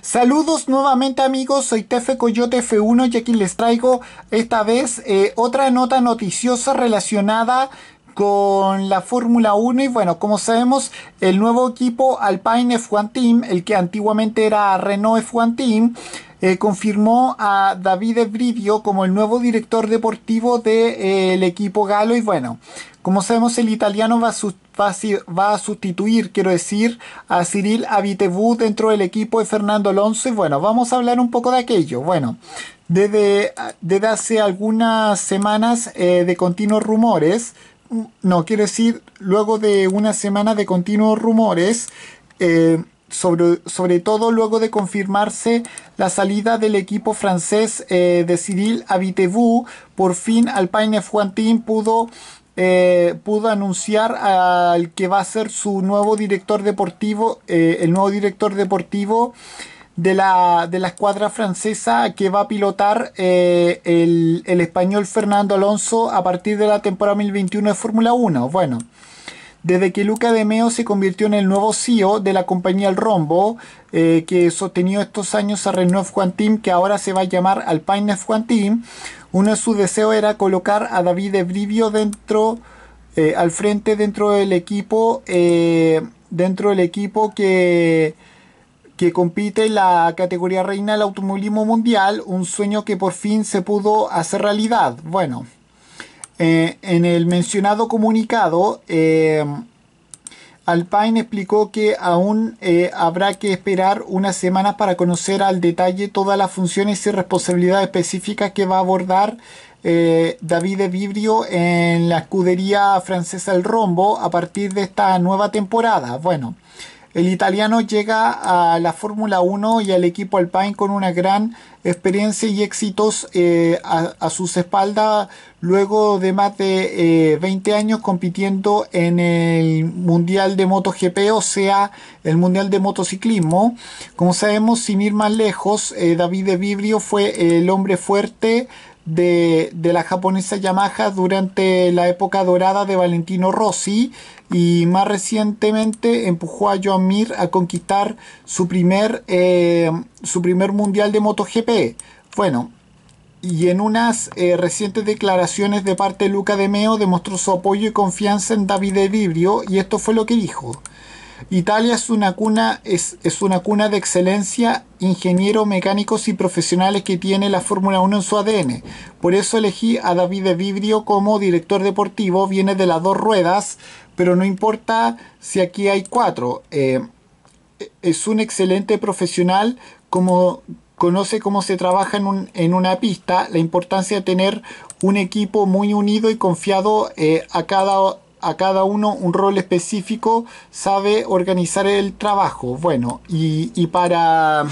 Saludos nuevamente amigos, soy Tefe Coyote F1 y aquí les traigo esta vez eh, otra nota noticiosa relacionada con la Fórmula 1 y bueno, como sabemos, el nuevo equipo Alpine F1 Team, el que antiguamente era Renault F1 Team, eh, confirmó a David Brivio como el nuevo director deportivo del eh, equipo galo y bueno, como sabemos, el italiano va a, sustituir, quiero decir, a Cyril Abitebú dentro del equipo de Fernando Alonso. Y bueno, vamos a hablar un poco de aquello. Bueno, desde, hace algunas semanas eh, de continuos rumores, no, quiero decir, luego de una semana de continuos rumores, eh, sobre, todo luego de confirmarse la salida del equipo francés eh, de Cyril Habitebou por fin Alpine F1 pudo eh, pudo anunciar al que va a ser su nuevo director deportivo, eh, el nuevo director deportivo de la, escuadra francesa que va a pilotar eh, el, el español Fernando Alonso a partir de la temporada 2021 de Fórmula 1. Bueno desde que Luca De Meo se convirtió en el nuevo CEO de la compañía El Rombo, eh, que sostenió estos años a Renault Team, que ahora se va a llamar Alpine Team, Uno de sus deseos era colocar a David Brivio dentro, eh, al frente dentro del equipo, eh, dentro del equipo que compite en la categoría reina del automovilismo mundial, un sueño que por fin se pudo hacer realidad. Bueno, eh, en el mencionado comunicado, eh, Alpine explicó que aún eh, habrá que esperar unas semanas para conocer al detalle todas las funciones y responsabilidades específicas que va a abordar David David Vibrio en la escudería francesa El Rombo a partir de esta nueva temporada. Bueno, el italiano llega a la Fórmula 1 y al equipo Alpine con una gran experiencia y éxitos eh, a, sus espaldas luego de más de 20 eh, años compitiendo en el Mundial de MotoGP, o sea, el Mundial de Motociclismo. Como sabemos, sin ir más lejos, eh, David de Vibrio fue el hombre fuerte de, la japonesa Yamaha durante la época dorada de Valentino Rossi y más recientemente empujó a Joan Mir a conquistar su primer, eh, su primer mundial de MotoGP. Bueno, y en unas eh, recientes declaraciones de parte de Luca De Meo demostró su apoyo y confianza en David De Vibrio y esto fue lo que dijo. Italia es una cuna, es, una cuna de excelencia, ingenieros, mecánicos y profesionales que tiene la Fórmula 1 en su ADN. Por eso elegí a David de Vibrio como director deportivo. Viene de las dos ruedas, pero no importa si aquí hay cuatro. Eh, es un excelente profesional como conoce cómo se trabaja en, una pista, la importancia de tener un equipo muy unido y confiado eh, a cada a cada uno un rol específico, sabe organizar el trabajo. Bueno, y, para...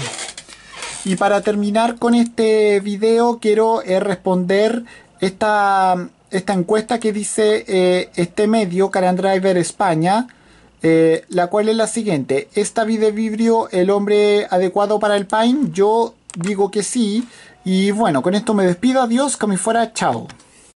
Y para terminar con este video quiero eh, responder esta, esta encuesta que dice eh, este medio, Carandriver España, eh, la cual es la siguiente. esta vida de el hombre adecuado para el pain Yo digo que sí. Y bueno, con esto me despido. Adiós, que fuera. Chao.